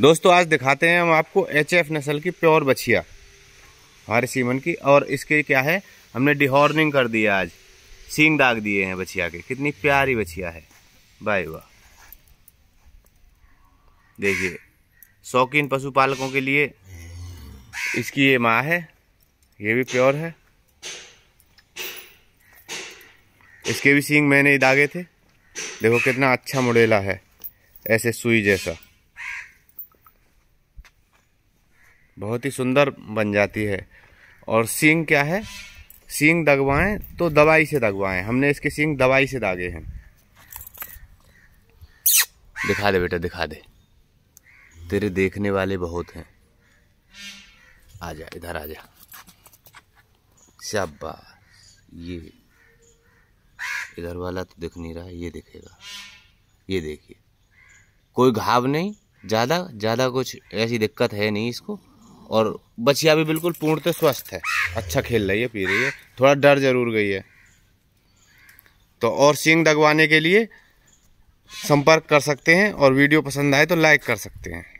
दोस्तों आज दिखाते हैं हम आपको एच एफ नस्ल की प्योर बछिया हमारे सीमन की और इसके क्या है हमने डिहॉर्निंग कर दी है आज सींग दाग दिए हैं बछिया के कितनी प्यारी बछिया है बाय वाह देखिए शौकीन पशुपालकों के लिए इसकी ये माँ है ये भी प्योर है इसके भी सींग मैंने दागे थे देखो कितना अच्छा मुड़ेला है ऐसे सुई जैसा बहुत ही सुंदर बन जाती है और सींग क्या है सींग दगवाएं तो दवाई से दगवाएं हमने इसके सींग दवाई से दागे हैं दिखा दे बेटा दिखा दे तेरे देखने वाले बहुत हैं आ जा इधर आ जा शाबा ये इधर वाला तो दिख नहीं रहा ये दिखेगा ये देखिए कोई घाव नहीं ज़्यादा ज़्यादा कुछ ऐसी दिक्कत है नहीं इसको और बचिया भी बिल्कुल पूर्णतः स्वस्थ है अच्छा खेल रही है पी रही है थोड़ा डर जरूर गई है तो और सींग डगवाने के लिए संपर्क कर सकते हैं और वीडियो पसंद आए तो लाइक कर सकते हैं